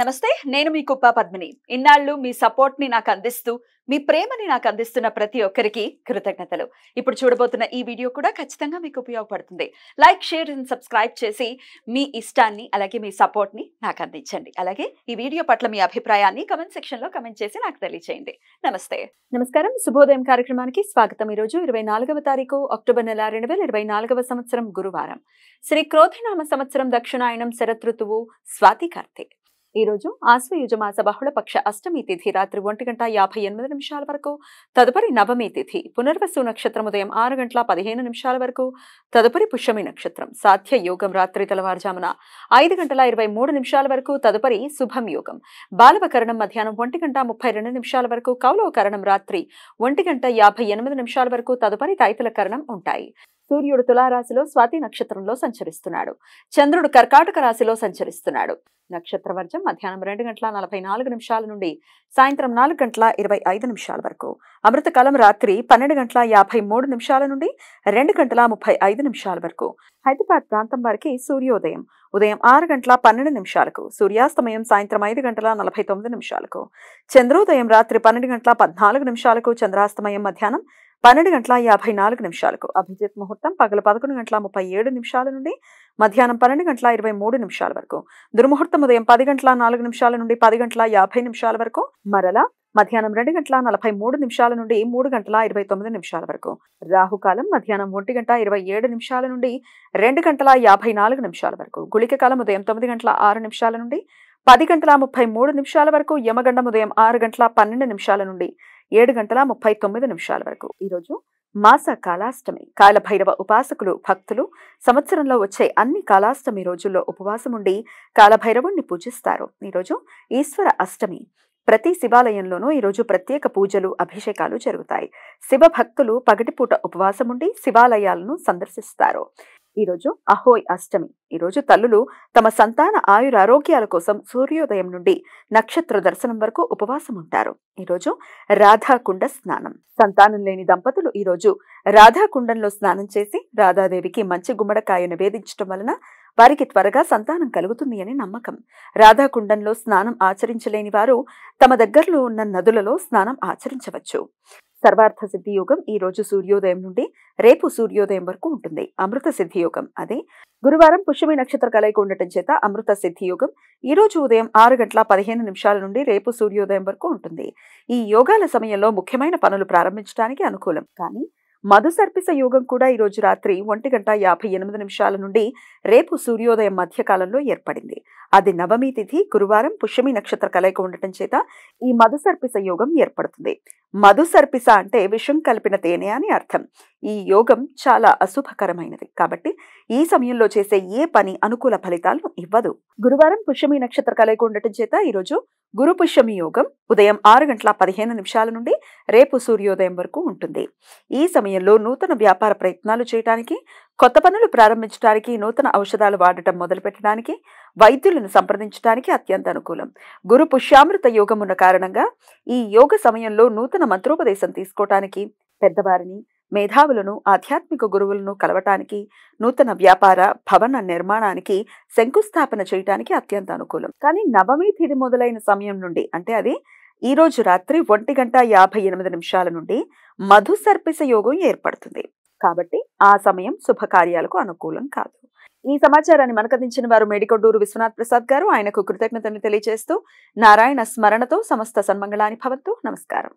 నమస్తే నేను మీ కుప్ప పద్మిని ఇన్నాళ్ళు మీ సపోర్ట్ ని నాకు అందిస్తూ మీ ప్రేమని నాకు అందిస్తున్న ప్రతి ఒక్కరికి కృతజ్ఞతలు ఇప్పుడు చూడబోతున్న ఈ వీడియో కూడా ఖచ్చితంగా మీకు ఉపయోగపడుతుంది లైక్ షేర్ అండ్ సబ్స్క్రైబ్ చేసి మీ ఇష్టాన్ని అలాగే మీ సపోర్ట్ని నాకు అందించండి అలాగే ఈ వీడియో పట్ల మీ అభిప్రాయాన్ని కమెంట్ సెక్షన్ లో కమెంట్ చేసి నాకు తెలియచేయండి నమస్తే నమస్కారం శుభోదయం కార్యక్రమానికి స్వాగతం ఈరోజు ఇరవై నాలుగవ తారీఖు అక్టోబర్ నెల రెండు వేల ఇరవై నాలుగవ సంవత్సరం గురువారం శ్రీ క్రోధనామ సంవత్సరం దక్షిణాయనం శరతృతువు స్వాతి కార్తీక్ ఈ రోజు ఆశ్వయుజమాస బహుళపక్ష అష్టమి తిథి రాత్రి ఒంటి గంట యాభై ఎనిమిది నిమిషాల వరకు తదుపరి నవమి తిథి పునర్వసు నక్షత్రం ఉదయం ఆరు గంటల పదిహేను నిమిషాల వరకు తదుపరి పుష్యమి నక్షత్రం సాధ్య యోగం రాత్రి తెల్లవారుజామున ఐదు గంటల ఇరవై మూడు నిమిషాల వరకు తదుపరి శుభం యోగం బాలవకరణం మధ్యాహ్నం ఒంటి గంట ముప్పై రెండు నిమిషాల వరకు కౌలవకరణం రాత్రి ఒంటి గంట యాభై ఎనిమిది నిమిషాల వరకు తదుపరి తైతల కరణం ఉంటాయి సూర్యుడు తులారాశిలో స్వాతి నక్షత్రంలో సంచరిస్తున్నాడు చంద్రుడు కర్కాటక రాశిలో సంచరిస్తున్నాడు నక్షత్ర వర్జం మధ్యాహ్నం రెండు గంటల నలభై నాలుగు నిమిషాల నుండి సాయంత్రం నాలుగు గంటల ఇరవై ఐదు నిమిషాల వరకు అమృతకాలం రాత్రి పన్నెండు గంటల యాభై మూడు నిమిషాల నుండి రెండు గంటల ముప్పై ఐదు నిమిషాల వరకు హైదరాబాద్ ప్రాంతం వారికి సూర్యోదయం ఉదయం ఆరు గంటల పన్నెండు నిమిషాలకు సూర్యాస్తమయం సాయంత్రం ఐదు గంటల నలభై తొమ్మిది నిమిషాలకు చంద్రోదయం రాత్రి పన్నెండు గంటల పద్నాలుగు నిమిషాలకు చంద్రాస్తమయం మధ్యాహ్నం పన్నెండు గంటల యాభై నాలుగు నిమిషాలకు అభిజిత్ ముహూర్తం పగల పదకొండు గంటల ముప్పై ఏడు నిమిషాల నుండి మధ్యాహ్నం పన్నెండు గంటల ఇరవై మూడు నిమిషాల వరకు దుర్ముహూర్తం ఉదయం పది గంటల నాలుగు నిమిషాల నుండి పది గంటల యాభై నిమిషాల వరకు మరలా మధ్యాహ్నం రెండు గంటల నలభై మూడు నిమిషాల నుండి మూడు గంటల ఇరవై తొమ్మిది నిమిషాల వరకు రాహుకాలం మధ్యాహ్నం ఒంటి గంట ఇరవై ఏడు నిమిషాల నుండి రెండు గంటల యాభై నాలుగు నిమిషాల వరకు గుళిక కాలం ఉదయం తొమ్మిది గంటల ఆరు నిమిషాల నుండి పది గంటల ముప్పై మూడు నిమిషాల వరకు యమగండం ఉదయం ఆరు గంటల పన్నెండు నిమిషాల నుండి ఏడు గంటల ముప్పై తొమ్మిది నిమిషాల వరకు ఈరోజు మాస కాలాష్టమి కాలభైరవ ఉపాసకులు భక్తులు సంవత్సరంలో వచ్చే అన్ని కాలాష్టమి రోజుల్లో ఉపవాసం ఉండి కాలభైరవుణ్ణి పూజిస్తారు ఈరోజు ఈశ్వర అష్టమి ప్రతి శివాలయంలోనూ ఈరోజు ప్రత్యేక పూజలు అభిషేకాలు జరుగుతాయి శివ భక్తులు పగటిపూట ఉపవాసం ఉండి శివాలయాలను సందర్శిస్తారు ఈరోజు అహోయ్ అష్టమి ఈరోజు తల్లులు తమ సంతాన ఆయుర ఆరోగ్యాల కోసం సూర్యోదయం నుండి నక్షత్ర దర్శనం వరకు ఉపవాసం ఉంటారు ఈరోజు రాధాకుండ స్నానం సంతానం లేని దంపతులు ఈరోజు రాధాకుండంలో స్నానం చేసి రాధాదేవికి మంచి గుమ్మడకాయ నివేదించడం వలన వారికి త్వరగా సంతానం కలుగుతుంది అని నమ్మకం రాధాకుండంలో స్నానం ఆచరించలేని వారు తమ దగ్గరలో ఉన్న నదులలో స్నానం ఆచరించవచ్చు సర్వార్థ సిద్ధి యోగం ఈ రోజు సూర్యోదయం నుండి రేపు సూర్యోదయం వరకు ఉంటుంది అమృత సిద్ధి యోగం అదే గురువారం పుష్యమి నక్షత్ర కలయిక ఉండటం చేత అమృత సిద్ధి యోగం ఈ రోజు ఉదయం ఆరు గంటల పదిహేను నిమిషాల నుండి రేపు సూర్యోదయం వరకు ఉంటుంది ఈ యోగాల సమయంలో ముఖ్యమైన పనులు ప్రారంభించడానికి అనుకూలం కానీ మధు సర్పిస యోగం కూడా ఈ రోజు రాత్రి ఒంటి గంట యాభై ఎనిమిది నిమిషాల నుండి రేపు సూర్యోదయం మధ్యకాలంలో ఏర్పడింది అది నవమి తిథి గురువారం పుష్యమి నక్షత్ర కలయిక ఉండటం చేత ఈ మధుసర్పిస యోగం ఏర్పడుతుంది మధుసర్పిస అంటే విషం కలిపిన తేనె అని అర్థం ఈ యోగం చాలా అశుభకరమైనది కాబట్టి ఈ సమయంలో చేసే ఏ పని అనుకూల ఫలితాలను ఇవ్వదు గురువారం పుష్యమి నక్షత్ర కలయిక ఉండటం చేత ఈరోజు గురు పుష్యమి యోగం ఉదయం ఆరు గంటల పదిహేను నిమిషాల నుండి రేపు సూర్యోదయం వరకు ఉంటుంది ఈ సమయంలో నూతన వ్యాపార ప్రయత్నాలు చేయడానికి కొత్త పనులు ప్రారంభించడానికి నూతన ఔషధాలు వాడటం మొదలుపెట్టడానికి వైద్యులను సంప్రదించడానికి అత్యంత అనుకూలం గురు పుష్యామృత యోగం ఉన్న కారణంగా ఈ యోగ సమయంలో నూతన మంత్రోపదేశం తీసుకోవటానికి పెద్దవారిని మేధావులను ఆధ్యాత్మిక గురువులను కలవటానికి నూతన వ్యాపార భవన నిర్మాణానికి శంకుస్థాపన చేయటానికి అత్యంత అనుకూలం కానీ నవమి తిథి మొదలైన సమయం నుండి అంటే అది ఈ రోజు రాత్రి ఒంటి గంట యాభై ఎనిమిది నిమిషాల నుండి మధు సర్పిస యోగం ఏర్పడుతుంది కాబట్టి ఆ సమయం శుభకార్యాలకు అనుకూలం కాదు ఈ సమాచారాన్ని మనకందించిన వారు మేడికొడ్డూరు విశ్వనాథ్ ప్రసాద్ గారు ఆయనకు కృతజ్ఞతను తెలియజేస్తూ నారాయణ స్మరణతో సమస్త సన్మంగళాన్ని భవంతు నమస్కారం